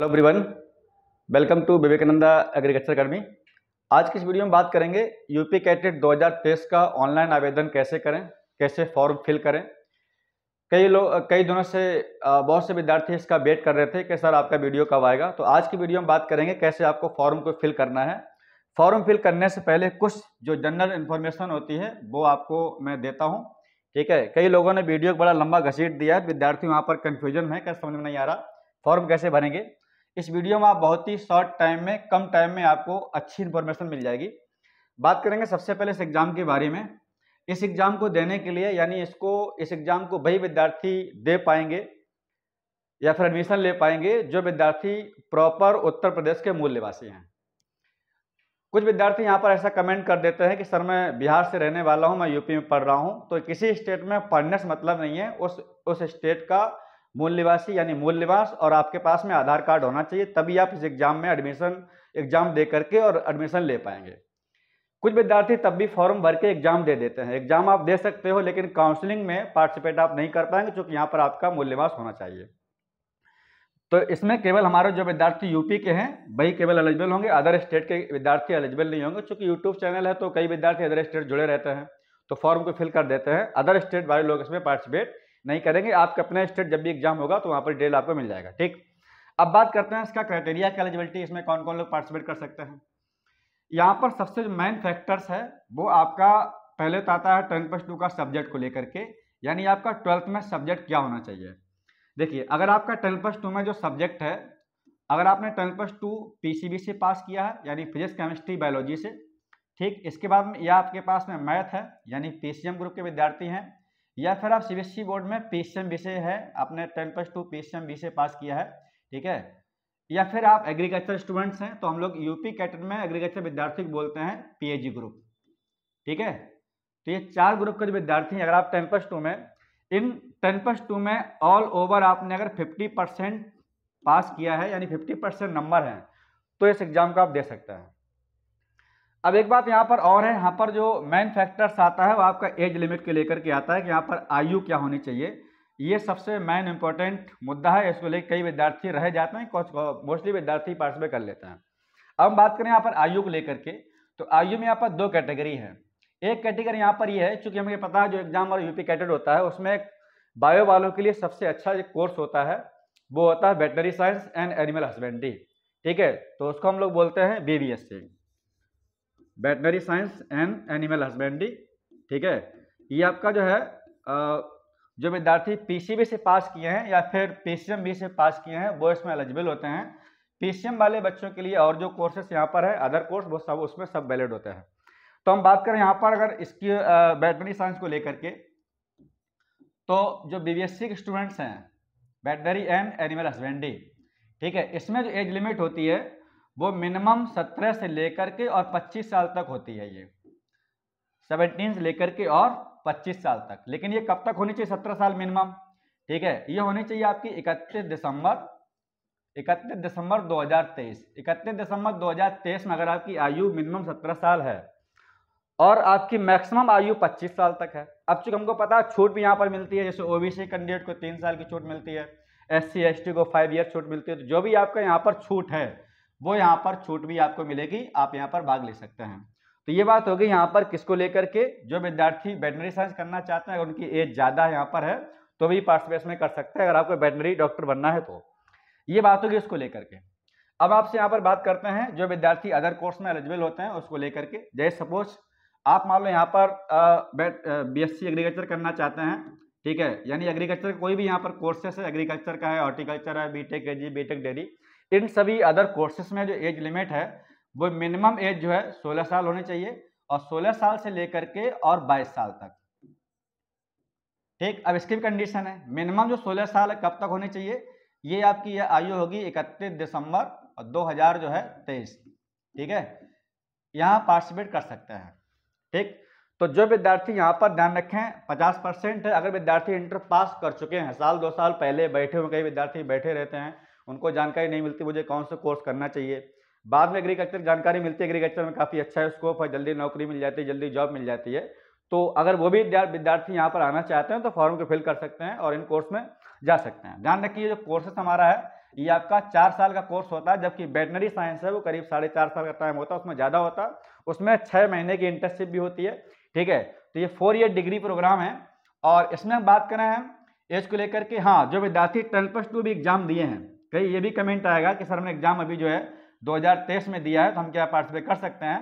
hello everyone welcome to Vivekananda Agriculture Academy आज की इस वीडियो में बात करेंगे यूपी कैटेट 2023 का ऑनलाइन आवेदन कैसे करें कैसे फॉर्म फिल करें कई लोग कई दिनों से बहुत से विद्यार्थी इसका वेट कर रहे थे कि सर आपका वीडियो कब आएगा तो आज की वीडियो में बात करेंगे कैसे आपको फॉर्म को फिल करना है फॉर्म फिल करने से पहले कुछ जो जनरल इन्फॉर्मेशन होती है वो आपको मैं देता हूँ ठीक है कई लोगों ने वीडियो को बड़ा लंबा घसीट दिया है विद्यार्थी वहाँ पर कन्फ्यूजन है क्या समझ में नहीं आ रहा फॉर्म कैसे भरेंगे इस वीडियो में आप बहुत ही शॉर्ट टाइम में कम टाइम में आपको अच्छी इन्फॉर्मेशन मिल जाएगी बात करेंगे सबसे पहले इस एग्ज़ाम के बारे में इस एग्ज़ाम को देने के लिए यानी इसको इस एग्ज़ाम को वही विद्यार्थी दे पाएंगे या फिर एडमिशन ले पाएंगे जो विद्यार्थी प्रॉपर उत्तर प्रदेश के मूल निवासी हैं कुछ विद्यार्थी यहाँ पर ऐसा कमेंट कर देते हैं कि सर मैं बिहार से रहने वाला हूँ मैं यूपी में पढ़ रहा हूँ तो किसी स्टेट में पढ़ने से मतलब नहीं है उस उस स्टेट का मूल निवासी यानी मूल निवास और आपके पास में आधार कार्ड होना चाहिए तभी आप इस एग्ज़ाम में एडमिशन एग्ज़ाम दे करके और एडमिशन ले पाएंगे कुछ विद्यार्थी तब भी फॉर्म भर के एग्ज़ाम दे देते हैं एग्ज़ाम आप दे सकते हो लेकिन काउंसलिंग में पार्टिसिपेट आप नहीं कर पाएंगे क्योंकि यहाँ पर आपका मूल निवास होना चाहिए तो इसमें केवल हमारे जो विद्यार्थी यूपी के हैं वही केवल एलिजिबल होंगे अदर स्टेट के विद्यार्थी एलिजिबल नहीं होंगे चूंकि यूट्यूब चैनल है तो कई विद्यार्थी अदर स्टेट जुड़े रहते हैं तो फॉर्म को फिल कर देते हैं अदर स्टेट वाले लोग इसमें पार्टिसिपेट नहीं करेंगे आपका अपना स्टेट जब भी एग्जाम होगा तो वहाँ पर डिटेल आपको मिल जाएगा ठीक अब बात करते हैं इसका क्राइटेरिया की एलिजिबिलिटी इसमें कौन कौन लोग पार्टिसिपेट कर सकते हैं यहाँ पर सबसे जो मेन फैक्टर्स है वो आपका पहले तो आता है टेन प्लस टू का सब्जेक्ट को लेकर के यानी आपका ट्वेल्थ में सब्जेक्ट क्या होना चाहिए देखिए अगर आपका टेन प्लस टू में जो सब्जेक्ट है अगर आपने टेन प्लस टू पी से पास किया है यानी फिजिक्स केमिस्ट्री बायोलॉजी से ठीक इसके बाद में यह आपके पास में मैथ है यानी पी ग्रुप के विद्यार्थी हैं या फिर आप सी बोर्ड e में पीसीएम विषय है आपने टेन प्लस टू पीसीएम विषय पास किया है ठीक है या फिर आप एग्रीकल्चर स्टूडेंट्स हैं तो हम लोग यूपी कैटर में एग्रीकल्चर विद्यार्थी बोलते हैं पीएजी ग्रुप ठीक है तो ये चार ग्रुप के जो विद्यार्थी हैं अगर आप टेन प्लस टू में इन टेन प्लस टू में ऑल ओवर आपने अगर फिफ्टी परसेंट पास किया है यानी फिफ्टी परसेंट नंबर है तो इस एग्जाम का आप दे सकते हैं अब एक बात यहाँ पर और है यहाँ पर जो मेन फैक्टर्स आता है वो आपका एज लिमिट के लेकर के आता है कि यहाँ पर आयु क्या होनी चाहिए ये सबसे मेन इम्पॉर्टेंट मुद्दा है इसको लेकर कई विद्यार्थी रह जाते हैं कुछ मोस्टली विद्यार्थी पार्टिसिपेट कर लेते हैं अब हम बात करें यहाँ पर आयु को लेकर के तो आयु में यहाँ पर दो कैटेगरी है एक कैटेगरी यहाँ पर ये यह है चूँकि हमें पता है जो एग्जाम और यूपी कैटेड होता है उसमें एक बायो वालों के लिए सबसे अच्छा जो कोर्स होता है वो होता है veterinary science and animal husbandry ठीक है तो उसको हम लोग बोलते हैं B B S C veterinary science and animal husbandry ठीक है ये आपका जो है जो विद्यार्थी पीसीबी से पास किए हैं या फिर बी से पास किए हैं वो इसमें एलिजिबल होते हैं पीसीएम वाले बच्चों के लिए और जो कोर्सेस यहाँ पर है अदर कोर्स वो सब उसमें सब वैलिड होते हैं तो हम बात करें यहाँ पर अगर इसकी बैटनरी साइंस को लेकर के तो जो बीबीएससी के स्टूडेंट्स हैं बैटनरी एंड एनिमल हस्बेंड्री ठीक है इसमें जो एज लिमिट होती है वो मिनिमम सत्रह से लेकर के और पच्चीस साल तक होती है ये सेवनटीन से लेकर के और पच्चीस साल तक लेकिन ये कब तक होनी चाहिए सत्रह साल मिनिमम ठीक है ये होनी चाहिए आपकी इकतीस दिसंबर इकतीस दिसंबर 2023 इकतीस दिसंबर 2023 में अगर आपकी आयु मिनिमम सत्रह साल है और आपकी मैक्सिमम आयु 25 साल तक है अब चूंकि हमको पता है छूट भी यहाँ पर मिलती है जैसे ओबीसी कैंडिडेट को तीन साल की छूट मिलती है एस सी को फाइव ईयर छूट मिलती है तो जो भी आपका यहाँ पर छूट है वो यहाँ पर छूट भी आपको मिलेगी आप यहाँ पर भाग ले सकते हैं तो ये बात होगी यहाँ पर किसको लेकर के जो विद्यार्थी वेटनरी साइंस करना चाहते हैं अगर उनकी एज ज़्यादा यहाँ पर है तो भी पार्टिसिपेशन में कर सकते हैं अगर आपको वेटनरी डॉक्टर बनना है तो ये बात होगी उसको लेकर के अब आपसे यहाँ पर बात करते हैं जो विद्यार्थी अदर कोर्स में एलिजिबल होते हैं उसको लेकर के जैसे सपोज आप मान लो यहाँ पर बी एस एग्रीकल्चर करना चाहते हैं ठीक है यानी एग्रीकल्चर कोई भी यहाँ पर कोर्सेस है एग्रीकल्चर का है हॉर्टिकल्चर है बीटेक बी टेक डेयरी इन सभी अदर कोर्सेस में जो एज लिमिट है वो मिनिमम एज जो है 16 साल होनी चाहिए और 16 साल से लेकर के और 22 साल तक ठीक अब इसकी भी कंडीशन है मिनिमम जो 16 साल कब तक होनी चाहिए ये आपकी यह आयु होगी 31 दिसंबर और 2000 जो है तेईस ठीक है यहाँ पार्टिसिपेट कर सकते हैं ठीक तो जो विद्यार्थी यहाँ पर ध्यान रखें 50 परसेंट है अगर विद्यार्थी इंटर पास कर चुके हैं साल दो साल पहले बैठे हुए कई विद्यार्थी बैठे रहते हैं उनको जानकारी नहीं मिलती मुझे कौन सा कोर्स करना चाहिए बाद में एग्रीकल्चर जानकारी मिलती है एग्रीकल्चर में काफ़ी अच्छा स्कोप है जल्दी नौकरी मिल जाती है जल्दी जॉब मिल जाती है तो अगर वो भी विद्यार्थी यहाँ पर आना चाहते हैं तो फॉर्म को फिल कर सकते हैं और इन कोर्स में जा सकते हैं ध्यान रखिए जो कोर्सेस हमारा है ये आपका चार साल का कोर्स होता है जबकि वेटनरी साइंस है वो करीब साढ़े चार साल का टाइम होता है उसमें ज़्यादा होता है उसमें छः महीने की इंटर्नशिप भी होती है ठीक है तो ये फोर ईयर डिग्री प्रोग्राम है और इसमें हम बात करें हैं एज को लेकर के हाँ जो विद्यार्थी टेन प्लस टू भी एग्जाम दिए हैं कहीं ये भी कमेंट आएगा कि सर हमने एग्जाम अभी जो है 2023 में दिया है तो हम क्या पार्टिसिपेट कर सकते हैं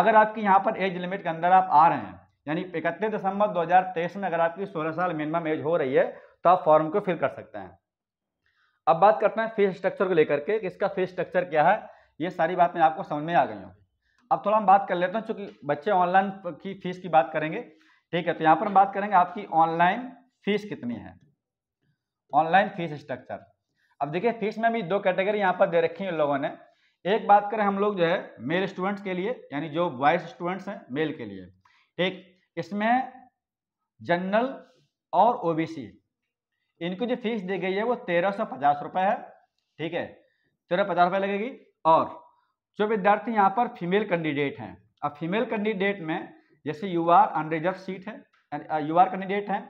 अगर आपकी यहाँ पर एज लिमिट के अंदर आप आ रहे हैं यानी इकतीस दिसंबर 2023 में अगर आपकी 16 साल मिनिमम एज हो रही है तो आप फॉर्म को फिल कर सकते हैं अब बात करते हैं फीस स्ट्रक्चर को लेकर के इसका फीस स्ट्रक्चर क्या है ये सारी बातें आपको समझ में आ गई होंगी अब थोड़ा हम बात कर लेते हैं चूँकि बच्चे ऑनलाइन की फीस की बात करेंगे ठीक है तो यहाँ पर हम बात करेंगे आपकी ऑनलाइन फीस कितनी है ऑनलाइन फीस स्ट्रक्चर अब देखिए फिक्स में भी दो कैटेगरी यहाँ पर दे रखी है लोगों ने एक बात करें हम लोग जो है मेल स्टूडेंट्स के लिए यानी जो बॉयज स्टूडेंट्स हैं मेल के लिए ठीक इसमें जनरल और ओबीसी इनको जो फीस दी गई है वो तेरह सौ पचास रुपये है ठीक है तेरह पचास रुपये लगेगी और जो विद्यार्थी यहाँ पर फीमेल कैंडिडेट हैं अब फीमेल कैंडिडेट में जैसे यू आर अनरिजर्व सीट है यू आर कैंडिडेट हैं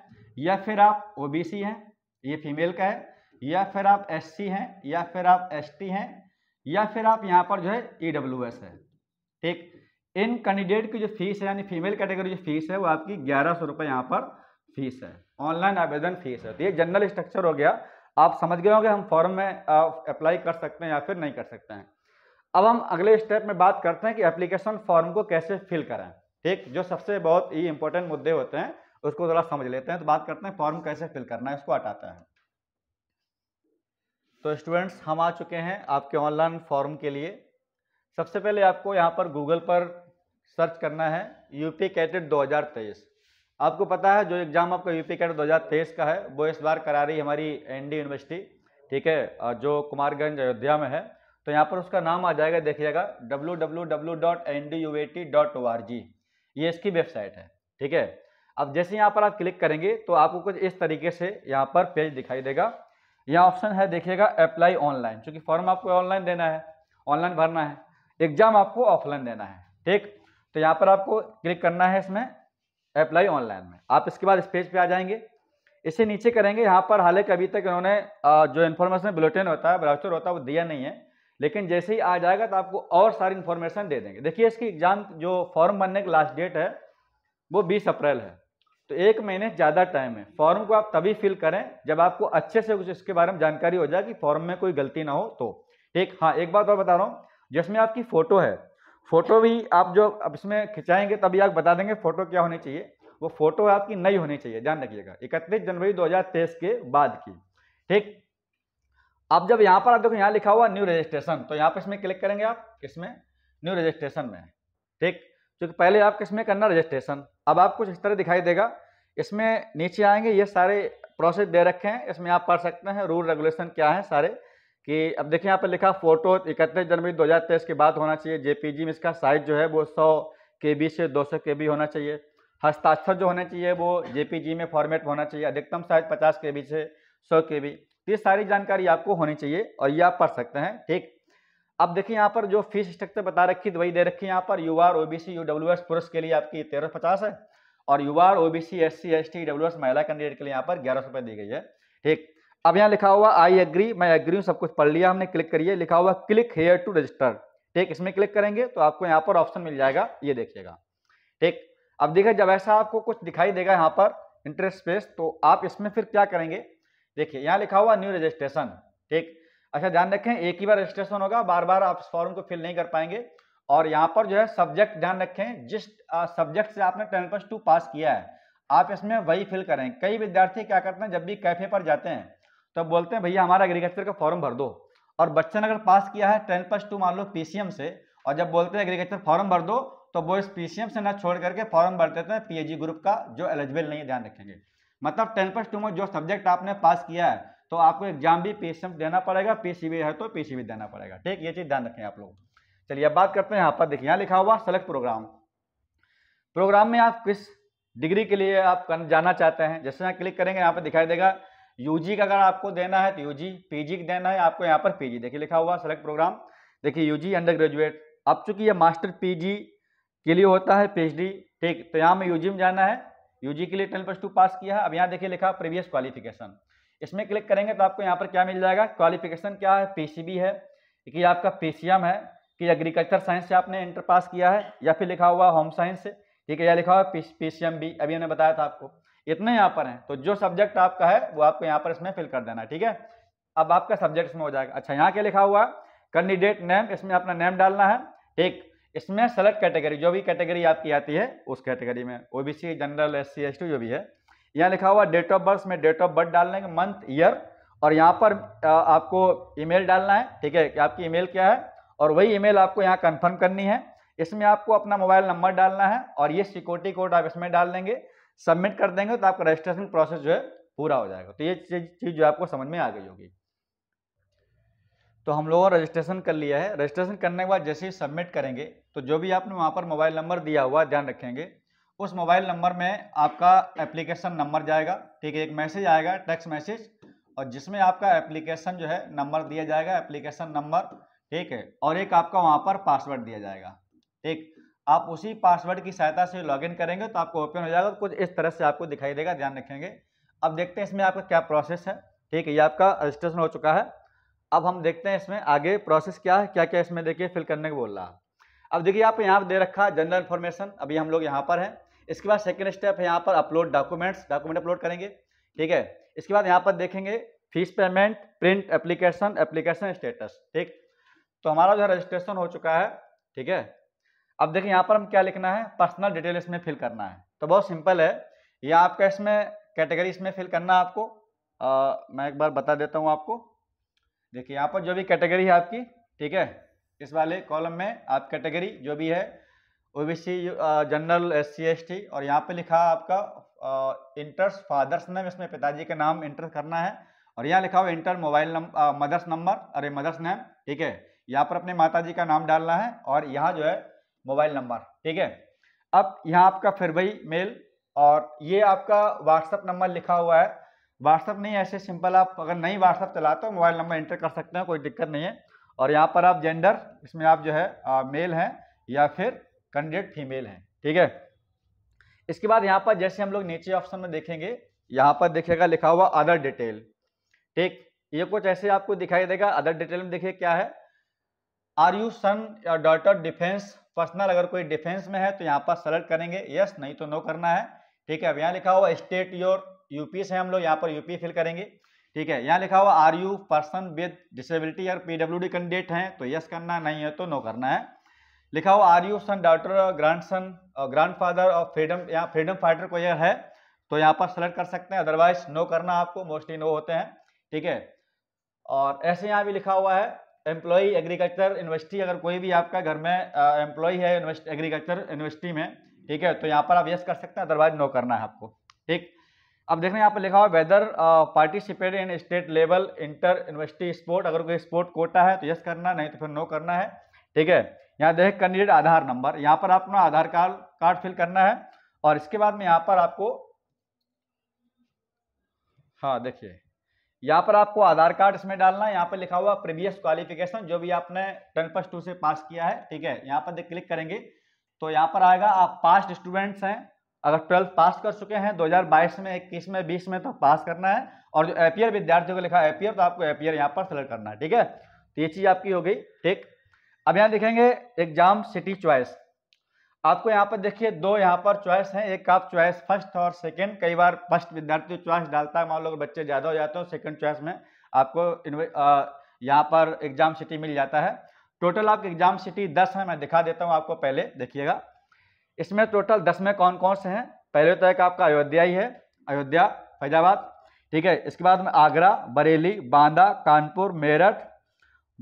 या फिर आप ओ हैं ये फीमेल का है या फिर आप एस हैं या फिर आप एस हैं या फिर आप यहाँ पर जो है ई डब्ल्यू एस है ठीक इन कैंडिडेट की जो फीस है यानी फीमेल कैटेगरी जो फीस है वो आपकी ग्यारह सौ रुपये यहाँ पर फीस है ऑनलाइन आवेदन फीस है तो ये जनरल स्ट्रक्चर हो गया आप समझ गए होंगे हम फॉर्म में अप्लाई कर सकते हैं या फिर नहीं कर सकते हैं अब हम अगले स्टेप में बात करते हैं कि एप्लीकेशन फॉर्म को कैसे फिल करें ठीक जो सबसे बहुत ही इंपॉर्टेंट मुद्दे होते हैं उसको थोड़ा समझ लेते हैं तो बात करते हैं फॉर्म कैसे फिल करना है इसको हटाते हैं तो स्टूडेंट्स हम आ चुके हैं आपके ऑनलाइन फॉर्म के लिए सबसे पहले आपको यहाँ पर गूगल पर सर्च करना है यूपी कैटेट 2023 आपको पता है जो एग्ज़ाम आपका यूपी कैटेट 2023 का है वो इस बार करा रही हमारी एनडी यूनिवर्सिटी ठीक है जो कुमारगंज अयोध्या में है तो यहाँ पर उसका नाम आ जाएगा देखिएगा डब्ल्यू ये इसकी वेबसाइट है ठीक है अब जैसे यहाँ पर आप क्लिक करेंगे तो आपको कुछ इस तरीके से यहाँ पर पेज दिखाई देगा यहाँ ऑप्शन है देखिएगा अप्लाई ऑनलाइन क्योंकि फॉर्म आपको ऑनलाइन देना है ऑनलाइन भरना है एग्जाम आपको ऑफलाइन देना है ठीक तो यहाँ पर आपको क्लिक करना है इसमें अप्लाई ऑनलाइन में आप इसके बाद इस पेज पे आ जाएंगे इसे नीचे करेंगे यहाँ पर हालांकि अभी तक इन्होंने जो इन्फॉर्मेशन बुलेटिन होता है ब्राउचर होता है वो दिया नहीं है लेकिन जैसे ही आ जाएगा तो आपको और सारी इन्फॉर्मेशन दे देंगे देखिए इसकी एग्जाम जो फॉर्म भरने की लास्ट डेट है वो बीस अप्रैल है तो एक महीने ज़्यादा टाइम है फॉर्म को आप तभी फिल करें जब आपको अच्छे से कुछ इसके बारे में जानकारी हो जाए कि फॉर्म में कोई गलती ना हो तो एक हाँ एक बात और बता रहा हूँ जिसमें आपकी फ़ोटो है फोटो भी आप जो अब इसमें खिंचाएंगे तभी आप बता देंगे फ़ोटो क्या होनी चाहिए वो फ़ोटो आपकी नई होनी चाहिए ध्यान रखिएगा इकतीस जनवरी 2023 के बाद की ठीक अब जब यहाँ पर आप देखो यहाँ लिखा हुआ न्यू रजिस्ट्रेशन तो यहाँ पर इसमें क्लिक करेंगे आप इसमें न्यू रजिस्ट्रेशन में ठीक क्योंकि पहले आप किसमें करना रजिस्ट्रेशन अब आप कुछ इस तरह दिखाई देगा इसमें नीचे आएंगे ये सारे प्रोसेस दे रखे हैं इसमें आप पढ़ सकते हैं रूल रेगुलेशन क्या है सारे कि अब देखिए यहाँ पर लिखा फोटो इकतीस जनवरी 2023 के बाद होना चाहिए जेपीजी में इसका साइज जो है वो 100 के से 200 के होना चाहिए हस्ताक्षर जो होना चाहिए वो जेपीजी में फॉर्मेट होना चाहिए अधिकतम साइज 50 के से 100 के तो ये सारी जानकारी आपको होनी चाहिए और ये आप पढ़ सकते हैं ठीक अब देखिए यहाँ पर जो फीस स्ट्रक्चर बता रखी तो वही दे रखी है यहाँ पर U R OBC U W S पुरुष के लिए आपकी तेरह पचास है और U R OBC S C S T W S महिला कैंडिडेट के लिए यहाँ पर ग्यारह रुपए दी गई है ठीक अब यहाँ लिखा हुआ आई एग्री मैं एग्री हूँ सब कुछ पढ़ लिया हमने क्लिक करिए लिखा हुआ क्लिक हेयर टू रजिस्टर ठीक इसमें क्लिक करेंगे तो आपको यहाँ पर ऑप्शन मिल जाएगा ये देखिएगा ठीक अब देखिए जब ऐसा आपको कुछ दिखाई देगा यहाँ पर इंटरेस्ट पेज तो आप इसमें फिर क्या करेंगे देखिए यहाँ लिखा हुआ न्यू रजिस्ट्रेशन ठीक अच्छा ध्यान रखें एक ही बार रजिस्ट्रेशन होगा बार बार आप फॉर्म को फिल नहीं कर पाएंगे और यहाँ पर जो है सब्जेक्ट ध्यान रखें जिस सब्जेक्ट से आपने टेन प्लस टू पास किया है आप इसमें वही फिल करें कई विद्यार्थी क्या करते हैं जब भी कैफे पर जाते हैं तो बोलते हैं भैया हमारा एग्रीकल्चर का फॉर्म भर दो और बच्चे ने अगर पास किया है टेन प्लस टू मान लो पी से और जब बोलते हैं एग्रीकल्चर फॉर्म भर दो तो वो इस पी से ना छोड़ करके फॉर्म भर देते हैं पी ग्रुप का जो एलिजिबल नहीं है ध्यान रखेंगे मतलब टेन प्लस टू में जो सब्जेक्ट आपने पास किया है तो आपको एग्जाम भी पेशेंस देना पड़ेगा पीसीबी है तो भी देना पड़ेगा ठीक ये चीज ध्यान रखें आप लोग चलिए अब बात करते हैं यहाँ पर देखिए यहाँ लिखा हुआ सेलेक्ट प्रोग्राम प्रोग्राम में आप किस डिग्री के लिए आप जाना चाहते हैं जैसे यहाँ क्लिक करेंगे यहाँ पर दिखाई देगा यूजी का अगर आपको देना है तो यूजी पीजी देना है आपको यहाँ पर पीजी देखिए लिखा हुआ सेलेक्ट प्रोग्राम देखिए यूजी अंडर ग्रेजुएट अब चूंकि ये मास्टर पीजी के लिए होता है पीएचडी ठीक तो यहाँ में यूजी में जाना है यूजी के लिए टेन प्लस टू पास किया है अब यहाँ देखिए लिखा प्रीवियस क्वालिफिकेशन इसमें क्लिक करेंगे तो आपको यहाँ पर क्या मिल जाएगा क्वालिफिकेशन क्या है पी है कि आपका पी है कि एग्रीकल्चर साइंस से आपने इंटर पास किया है या फिर लिखा हुआ होम साइंस से ठीक है या लिखा हुआ पी सी बी अभी हमने बताया था आपको इतने यहाँ पर हैं तो जो सब्जेक्ट आपका है वो आपको यहाँ पर इसमें फिल कर देना ठीक है अब आपका सब्जेक्ट इसमें हो जाएगा अच्छा यहाँ क्या लिखा हुआ कैंडिडेट नेम इसमें अपना नेम डालना है ठीक इसमें सेलेक्ट कैटेगरी जो भी कैटेगरी आपकी आती है उस कैटेगरी में ओबीसी जनरल एस सी जो भी है यहाँ लिखा हुआ डेट ऑफ बर्थ में डेट ऑफ बर्थ डाल है मंथ ईयर और यहाँ पर आपको ईमेल डालना है ठीक है कि आपकी ईमेल क्या है और वही ईमेल आपको यहाँ कन्फर्म करनी है इसमें आपको अपना मोबाइल नंबर डालना है और ये सिक्योरिटी कोड आप इसमें डाल देंगे सबमिट कर देंगे तो आपका रजिस्ट्रेशन प्रोसेस जो है पूरा हो जाएगा तो ये चीज़ जो आपको समझ में आ गई होगी तो हम लोगों रजिस्ट्रेशन कर लिया है रजिस्ट्रेशन करने के बाद जैसे ही सबमिट करेंगे तो जो भी आपने वहाँ पर मोबाइल नंबर दिया हुआ ध्यान रखेंगे उस मोबाइल नंबर में आपका एप्लीकेशन नंबर जाएगा ठीक है एक मैसेज आएगा टेक्स्ट मैसेज और जिसमें आपका एप्लीकेशन जो है नंबर दिया जाएगा एप्लीकेशन नंबर ठीक है और एक आपका वहाँ पर पासवर्ड दिया जाएगा ठीक आप उसी पासवर्ड की सहायता से लॉगिन करेंगे तो आपको ओपन हो जाएगा कुछ इस तरह से आपको दिखाई देगा ध्यान रखेंगे अब देखते हैं इसमें आपका क्या प्रोसेस है ठीक है ये आपका रजिस्ट्रेशन हो चुका है अब हम देखते हैं इसमें आगे प्रोसेस क्या है क्या क्या इसमें देखिए फिल करने को बोल रहा है अब देखिए आप यहाँ पर दे रखा है जनरल इन्फॉर्मेशन अभी हम लोग यहाँ पर हैं इसके बाद सेकेंड स्टेप है यहाँ पर अपलोड डॉक्यूमेंट्स डॉक्यूमेंट अपलोड करेंगे ठीक है इसके बाद यहाँ पर देखेंगे fees payment print application application status ठीक तो हमारा जो है रजिस्ट्रेशन हो चुका है ठीक है अब देखिए यहाँ पर हम क्या लिखना है पर्सनल डिटेल इसमें फिल करना है तो बहुत सिंपल है ये आपका इसमें कैटेगरी इसमें फिल करना है आपको आ, मैं एक बार बता देता हूँ आपको देखिए यहाँ पर जो भी कैटेगरी है आपकी ठीक है इस वाले कॉलम में आप कैटेगरी जो भी है OBC general S C S T और यहाँ पे लिखा आपका इंटर्स फादर्स नेम इसमें पिताजी का नाम इंटर करना है और यहाँ लिखा हुआ enter mobile number mother's number अरे मदर्स नेम ठीक है यहाँ पर अपने माताजी का नाम डालना है और यहाँ जो है मोबाइल नंबर ठीक है अब यहाँ आपका फिर वही मेल और ये आपका व्हाट्सअप नंबर लिखा हुआ है व्हाट्सअप नहीं ऐसे सिंपल आप अगर नहीं व्हाट्सअप चलाते हो मोबाइल नंबर इंटर कर सकते हैं कोई दिक्कत नहीं है और यहाँ पर आप जेंडर इसमें आप जो है आ, मेल हैं या फिर कैंडिडेट फीमेल हैं ठीक है इसके बाद यहाँ पर जैसे हम लोग नीचे ऑप्शन में देखेंगे यहाँ पर देखेगा लिखा हुआ अदर डिटेल ठीक ये कुछ ऐसे आपको दिखाई देगा अदर डिटेल में देखिए क्या है आर यू सन या डॉटर डिफेंस पर्सनल अगर कोई डिफेंस में है तो यहाँ पर सेलेक्ट करेंगे यस नहीं तो नो करना है ठीक है अब यहाँ लिखा हुआ स्टेट योर यूपी से हम लोग यहाँ पर यूपी फिल करेंगे ठीक है यहाँ लिखा हुआ are you person with disability और पीडब्ल्यू कैंडिडेट हैं तो यस करना नहीं है तो नो करना है लिखा हो are you son daughter grandson grandfather of freedom यहाँ फ्रीडम फाइटर को यह है तो यहाँ पर सेलेक्ट कर सकते हैं अदरवाइज नो करना आपको मोस्टली नो होते हैं ठीक है और ऐसे यहाँ भी लिखा हुआ है एम्प्लॉई एग्रीकल्चर यूनिवर्सिटी अगर कोई भी आपका घर में एम्प्लॉई uh, है एग्रीकल्चर यूनिवर्सिटी में ठीक है तो यहाँ पर आप यस कर सकते हैं अदरवाइज नो करना है आपको ठीक अब देखना यहाँ पर लिखा हुआ whether participate in state level inter university sport अगर कोई स्पोर्ट कोटा है तो यस करना नहीं तो फिर नो करना है ठीक है यहाँ देखें कैंडिडेट आधार नंबर यहाँ पर आप अपना आधार कार्ड कार्ड फिल करना है और इसके बाद में यहाँ पर आपको हाँ देखिए यहाँ पर आपको आधार कार्ड इसमें डालना है यहाँ पर लिखा हुआ प्रीवियस क्वालिफिकेशन जो भी आपने टेन प्लस टू से पास किया है ठीक है यहाँ पर क्लिक करेंगे तो यहाँ पर आएगा आप पास्ट स्टूडेंट्स हैं अगर ट्वेल्थ पास कर चुके हैं 2022 में इक्कीस में बीस में तो पास करना है और जो एपियर विद्यार्थियों को लिखा एपियर तो आपको एपियर यहाँ पर सेलेक्ट करना है ठीक है तो ये चीज़ आपकी हो गई ठीक अब यहाँ देखेंगे एग्जाम सिटी चॉइस आपको यहाँ पर देखिए दो यहाँ पर चॉइस हैं एक आप चॉइस फर्स्ट और सेकंड कई बार फर्स्ट विद्यार्थी चॉइस डालता है मान लो बच्चे ज़्यादा हो जाते हो सेकंड चॉइस में आपको यहाँ पर एग्जाम सिटी मिल जाता है टोटल आपके एग्जाम सिटी दस है मैं दिखा देता हूँ आपको पहले देखिएगा इसमें टोटल दस में कौन कौन से हैं पहले तो एक आपका अयोध्या ही है अयोध्या फैजाबाद ठीक है इसके बाद में आगरा बरेली बांदा कानपुर मेरठ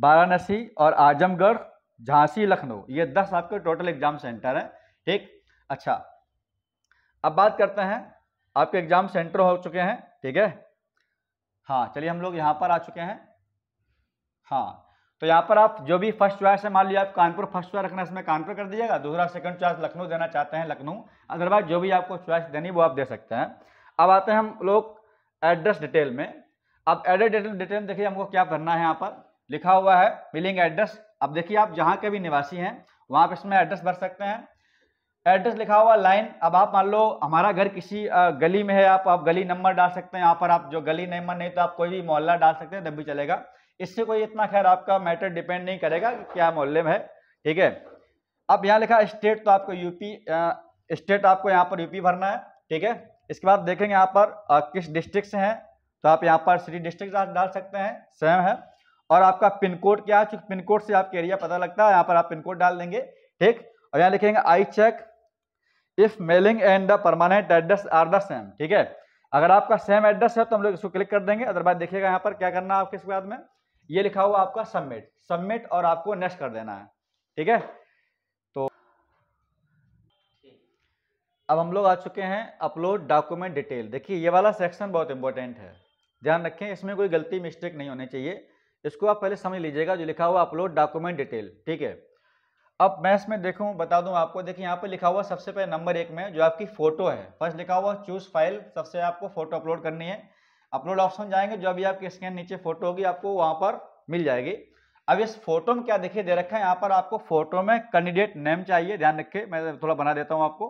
वाराणसी और आजमगढ़ झांसी लखनऊ ये दस आपके टोटल एग्जाम सेंटर हैं ठीक अच्छा अब बात करते हैं आपके एग्जाम सेंटर हो चुके हैं ठीक है हाँ चलिए हम लोग यहाँ पर आ चुके हैं हाँ तो यहाँ पर आप जो भी फर्स्ट चॉइस है मान लीजिए आप कानपुर फर्स्ट चॉइस रखना इसमें कानपुर कर दीजिएगा दूसरा सेकंड चॉइस लखनऊ देना चाहते हैं लखनऊ अदरवाइज जो भी आपको चॉइस देनी वो आप दे सकते हैं अब आते हैं हम लोग एड्रेस डिटेल में अब एड्रेस डिटेल डिटेल देखिए हमको क्या भरना है यहाँ पर लिखा हुआ है बिलिंग एड्रेस अब देखिए आप जहाँ के भी निवासी हैं वहाँ पर इसमें एड्रेस भर सकते हैं एड्रेस लिखा हुआ लाइन अब आप मान लो हमारा घर किसी गली में है आप आप गली नंबर डाल सकते हैं यहाँ पर आप जो गली नंबर नहीं तो आप कोई भी मोहल्ला डाल सकते हैं तब भी चलेगा इससे कोई इतना खैर आपका मैटर डिपेंड नहीं करेगा कि क्या मोहल्ले में है ठीक है अब यहाँ लिखा स्टेट तो आपको यूपी स्टेट आपको यहाँ पर यूपी भरना है ठीक है इसके बाद देखेंगे यहाँ पर किस डिस्ट्रिक्ट से हैं तो आप यहाँ पर श्री डिस्ट्रिक्ट डाल सकते हैं सेम है और आपका पिन कोड क्या है चूंकि पिन कोड से आपके एरिया पता लगता है यहाँ पर आप पिन कोड डाल देंगे ठीक और यहाँ लिखेंगे I check if mailing and the permanent address are the same ठीक है अगर आपका सेम एड्रेस है तो हम लोग इसको क्लिक कर देंगे अदरवाइज देखिएगा यहाँ पर क्या करना है आपके इसके बाद में ये लिखा हुआ आपका सबमिट सबमिट और आपको नेक्स्ट कर देना है ठीक है तो अब हम लोग आ चुके हैं अपलोड डॉक्यूमेंट डिटेल देखिए ये वाला सेक्शन बहुत इंपॉर्टेंट है ध्यान रखें इसमें कोई गलती मिस्टेक नहीं होनी चाहिए इसको आप पहले समझ लीजिएगा जो लिखा हुआ अपलोड डॉक्यूमेंट डिटेल ठीक है अब मैं इसमें देखूँ बता दूँ आपको देखिए यहाँ पर लिखा हुआ सबसे पहले नंबर एक में जो आपकी फोटो है फर्स्ट लिखा हुआ चूज फाइल सबसे आपको फोटो अपलोड करनी है अपलोड ऑप्शन जाएंगे जो अभी आपकी स्कैन नीचे फोटो होगी आपको वहाँ पर मिल जाएगी अब इस फोटो में क्या देखिए दे रखा है यहाँ पर आपको फोटो में कैंडिडेट नेम चाहिए ध्यान रखिए मैं थोड़ा बना देता हूँ आपको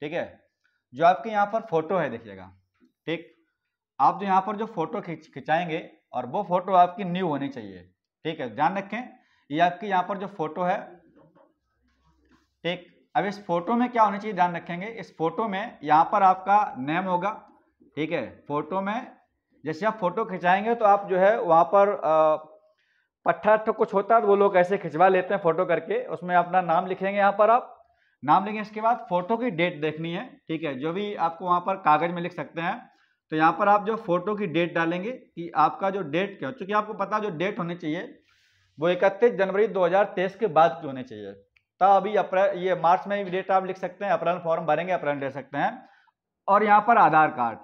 ठीक है जो आपके यहाँ पर फोटो है देखिएगा ठीक आप जो यहाँ पर जो फोटो खिंच खिंचाएंगे और वो फोटो आपकी न्यू होनी चाहिए ठीक है ध्यान रखें ये आपकी यहाँ पर जो फोटो है ठीक अब इस फोटो में क्या होना चाहिए ध्यान रखेंगे इस फोटो में यहाँ पर आपका नेम होगा ठीक है फोटो में जैसे आप फोटो खिंचाएंगे तो आप जो है वहाँ पर पट्ठा तो कुछ होता है वो लोग ऐसे खिंचवा लेते हैं फोटो करके उसमें अपना नाम लिखेंगे यहाँ पर आप नाम लिखेंगे इसके बाद फोटो की डेट देखनी है ठीक है जो भी आपको वहाँ पर कागज में लिख सकते हैं तो यहाँ पर आप जो फोटो की डेट डालेंगे कि आपका जो डेट क्या हो चूँकि आपको पता जो डेट होनी चाहिए वो इकतीस जनवरी 2023 के बाद की होनी चाहिए तब तो अभी अप्रैल ये मार्च में भी डेट आप लिख सकते हैं अप्रैल फॉर्म भरेंगे अप्रैल दे सकते हैं और यहाँ पर आधार कार्ड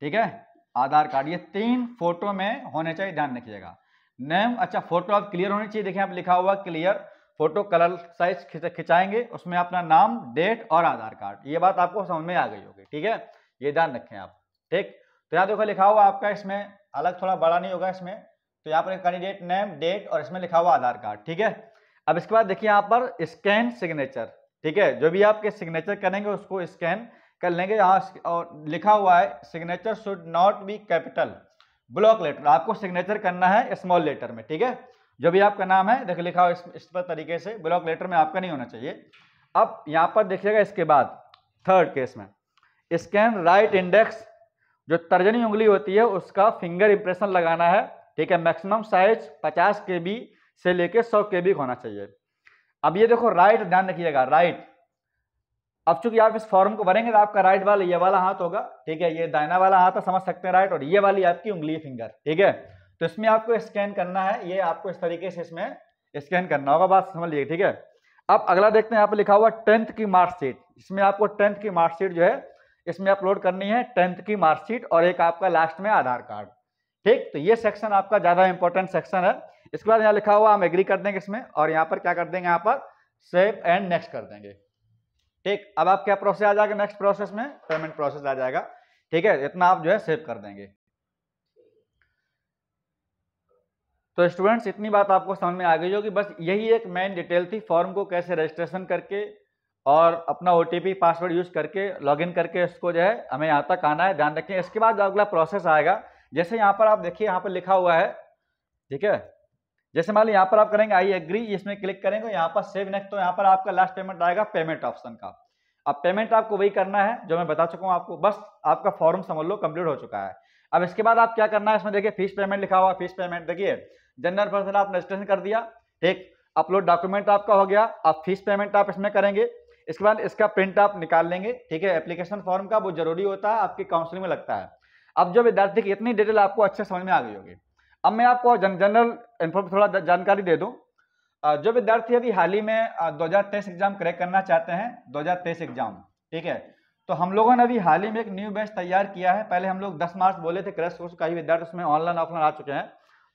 ठीक है आधार कार्ड ये तीन फोटो में होने चाहिए ध्यान रखिएगा नेम अच्छा फोटो आप क्लियर होनी चाहिए देखिए आप लिखा हुआ क्लियर फोटो कलर साइज खिंचाएंगे उसमें अपना नाम डेट और आधार कार्ड ये बात आपको समझ में आ गई होगी ठीक है ये ध्यान रखें आप ठीक तो यहाँ देखो लिखा हुआ आपका इसमें अलग थोड़ा बड़ा नहीं होगा इसमें तो यहाँ पर कैंडिडेट नेम डेट और इसमें लिखा हुआ आधार कार्ड ठीक है अब इसके बाद देखिए यहाँ पर स्कैन सिग्नेचर ठीक है जो भी आपके सिग्नेचर करेंगे उसको स्कैन कर लेंगे यहाँ और लिखा हुआ है signature should not be capital block letter आपको सिग्नेचर करना है स्मॉल लेटर में ठीक है जो भी आपका नाम है देखो लिखा हुआ इस, इस पर तरीके से ब्लॉक लेटर में आपका नहीं होना चाहिए अब यहाँ पर देखिएगा इसके बाद थर्ड केस में स्कैन राइट इंडेक्स जो तर्जनी उंगली होती है उसका फिंगर इंप्रेशन लगाना है ठीक है मैक्सिमम साइज 50 के बी से लेके 100 के बी होना चाहिए अब ये देखो राइट ध्यान रखिएगा राइट अब चूंकि आप इस फॉर्म को भरेंगे तो आपका राइट वाला ये वाला हाथ होगा ठीक है ये दायना वाला हाथ समझ सकते हैं राइट और ये वाली आपकी उंगली फिंगर ठीक है तो इसमें आपको स्कैन करना है ये आपको इस तरीके से इसमें स्कैन करना होगा बात समझ लीजिए ठीक है अब अगला देखते हैं यहाँ पे लिखा हुआ टेंथ की मार्कशीट इसमें आपको टेंथ की मार्कशीट जो है इसमें अपलोड करनी है टेंथ की मार्कशीट और एक आपका लास्ट में आधार कार्ड ठीक तो ये सेक्शन आपका ज़्यादा इंपॉर्टेंट सेक्शन है इसके बाद यहाँ लिखा हुआ हम एग्री कर देंगे इसमें और यहाँ पर क्या कर देंगे यहाँ पर सेव एंड नेक्स्ट कर देंगे ठीक अब आप क्या प्रोसेस आ जाएगा नेक्स्ट प्रोसेस में पेमेंट प्रोसेस आ जाएगा ठीक है इतना आप जो है सेव कर देंगे तो स्टूडेंट्स इतनी बात आपको समझ में आ गई होगी बस यही एक मेन डिटेल थी फॉर्म को कैसे रजिस्ट्रेशन करके और अपना ओ पासवर्ड यूज करके लॉगिन करके इसको जो है हमें यहाँ तक आना है ध्यान रखें इसके बाद अगला प्रोसेस आएगा जैसे यहाँ पर आप देखिए यहाँ पर लिखा हुआ है ठीक है जैसे मान लो यहाँ पर आप करेंगे आई एग्री इसमें क्लिक करेंगे यहाँ पर सेव नेक्स्ट तो यहाँ पर आपका लास्ट पेमेंट आएगा पेमेंट ऑप्शन का अब पेमेंट आपको वही करना है जो मैं बता चुका हूँ आपको बस आपका फॉर्म समझ लो कंप्लीट हो चुका है अब इसके बाद आप क्या करना है इसमें देखिए फीस पेमेंट लिखा हुआ फीस पेमेंट देखिए जनरल पर्सन आप रजिस्ट्रेशन कर दिया ठीक अपलोड डॉक्यूमेंट आपका हो गया आप फीस पेमेंट आप इसमें करेंगे इसके बाद इसका प्रिंट आप निकाल लेंगे ठीक है एप्लीकेशन फॉर्म का वो जरूरी होता है आपकी काउंसलिंग में लगता है अब जो विद्यार्थी की इतनी डिटेल आपको अच्छे समझ में आ गई होगी अब मैं आपको जन, जनरल इन्फॉर्म थोड़ा जानकारी दे दूँ जो विद्यार्थी अभी हाल ही में दो एग्जाम क्रैक करना चाहते हैं दो एग्जाम ठीक है तो हम लोगों ने अभी हाल ही में एक न्यू बैच तैयार किया है पहले हम लोग 10 मार्च बोले थे क्रैश कोर्स का ही विद्यार्थी उसमें ऑनलाइन ऑफलाइन आ चुके हैं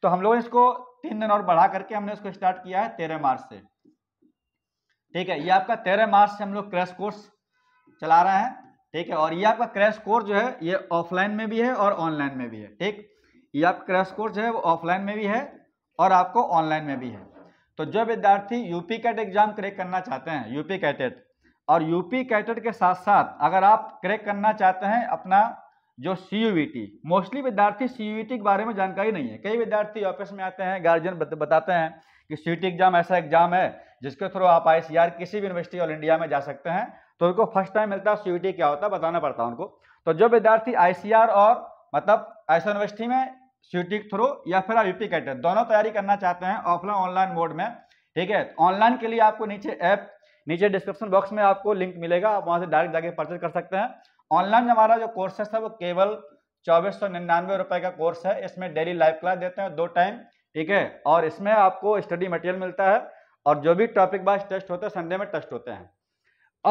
तो हम लोगों ने इसको तीन दिन और बढ़ा करके हमने इसको स्टार्ट किया है तेरह मार्च से ठीक है ये आपका तेरह मार्च से हम लोग क्रैश कोर्स चला रहे हैं ठीक है और ये आपका क्रैश कोर्स जो है ये ऑफलाइन में भी है और ऑनलाइन में भी है ठीक ये आपका क्रैश कोर्स जो है वो ऑफलाइन में भी है और आपको ऑनलाइन में भी है तो जो विद्यार्थी UP CAT e exam crack करना चाहते हैं यूपी कैटेट e और यूपी कैटेट e के साथ साथ अगर आप क्रैक करना चाहते हैं अपना जो सी मोस्टली विद्यार्थी सी के बारे में जानकारी नहीं है कई विद्यार्थी ऑफिस में आते हैं गार्जियन बताते हैं कि सी एग्जाम ऐसा एग्जाम है जिसके थ्रू आप आई किसी भी यूनिवर्सिटी ऑल इंडिया में जा सकते हैं तो उनको फर्स्ट टाइम मिलता है सी क्या होता है बताना पड़ता है उनको तो जो विद्यार्थी आई और मतलब ऐसा यूनिवर्सिटी में सी के थ्रू या फिर आप यूपी कैट दोनों तैयारी करना चाहते हैं ऑफलाइन ऑनलाइन मोड में ठीक है ऑनलाइन के लिए आपको नीचे ऐप नीचे डिस्क्रिप्शन बॉक्स में आपको लिंक मिलेगा आप वहाँ से डायरेक्ट जाके परचेज कर सकते हैं ऑनलाइन हमारा जो कोर्सेस है वो केवल चौबीस सौ निन्यानवे रुपए का कोर्स है इसमें डेली लाइव क्लास देते हैं दो टाइम ठीक है और इसमें आपको स्टडी मटेरियल मिलता है और जो भी टॉपिक वाइज टेस्ट होते हैं संडे में टेस्ट होते हैं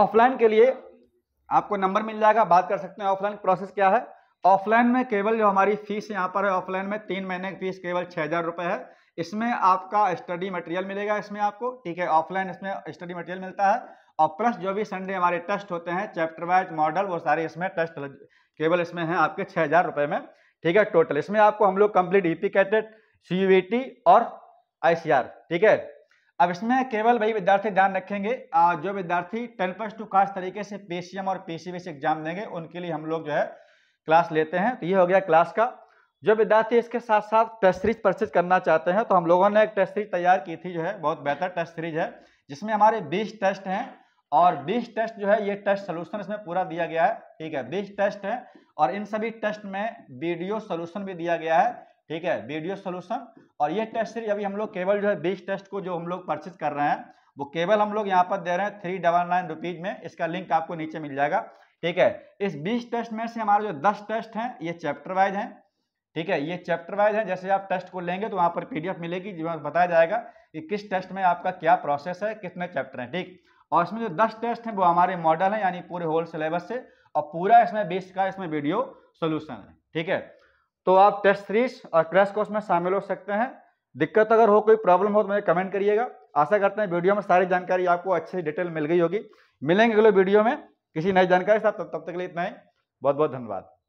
ऑफलाइन के लिए आपको नंबर मिल जाएगा बात कर सकते हैं ऑफलाइन प्रोसेस क्या है ऑफलाइन में केवल जो हमारी फीस यहाँ पर है ऑफलाइन में तीन महीने की फीस केवल छः हज़ार रुपये है इसमें आपका स्टडी मटेरियल मिलेगा इसमें आपको ठीक है ऑफलाइन इसमें स्टडी मटेरियल मिलता है और प्लस जो भी संडे हमारे टेस्ट होते हैं चैप्टर वाइज मॉडल वो सारे इसमें टेस्ट केवल इसमें हैं आपके छः हज़ार रुपये में ठीक है टोटल इसमें आपको हम लोग कंप्लीट ई पी कैटेड सी और आई ठीक है अब इसमें केवल वही विद्यार्थी ध्यान रखेंगे जो विद्यार्थी टेन प्लस टू खास तरीके से पीसीएम और पीसीबी से एग्जाम देंगे उनके लिए हम लोग जो है क्लास लेते हैं तो ये हो गया क्लास का जो विद्यार्थी इसके साथ साथ टेस्ट सीरीज परचेज करना चाहते हैं तो हम लोगों ने एक टेस्ट सीरीज तैयार की थी जो है बहुत बेहतर टेस्ट सीरीज है जिसमें हमारे बीस टेस्ट हैं और बीस टेस्ट जो है ये टेस्ट सोल्यूशन इसमें पूरा दिया गया है ठीक है बीस टेस्ट है और इन सभी टेस्ट में वीडियो सोल्यूशन भी दिया गया है ठीक है वीडियो सोल्यूशन और ये टेस्ट सीरीज अभी हम लोग केवल जो है बीस टेस्ट को जो हम लोग परचेज कर रहे हैं वो केवल हम लोग यहाँ पर दे रहे हैं थ्री डबल नाइन रुपीज में इसका लिंक आपको नीचे मिल जाएगा ठीक है इस बीस टेस्ट में से हमारे जो दस टेस्ट हैं ये चैप्टर वाइज हैं ठीक है ये चैप्टर वाइज है जैसे आप टेस्ट को लेंगे तो वहाँ पर पी मिलेगी जिसमें बताया जाएगा कि किस टेस्ट में आपका क्या प्रोसेस है कितने चैप्टर हैं ठीक और इसमें जो दस टेस्ट हैं वो हमारे मॉडल हैं यानी पूरे होल सिलेबस से और पूरा इसमें बीस का इसमें वीडियो सोल्यूशन है ठीक है तो आप टेस्ट सीरीज और क्रैश कोर्स में शामिल हो सकते हैं दिक्कत अगर हो कोई प्रॉब्लम हो तो मुझे कमेंट करिएगा आशा करते हैं वीडियो में सारी जानकारी आपको अच्छी डिटेल मिल गई होगी मिलेंगे अगले वीडियो में किसी नई जानकारी साथ तब तक के लिए इतना ही बहुत बहुत धन्यवाद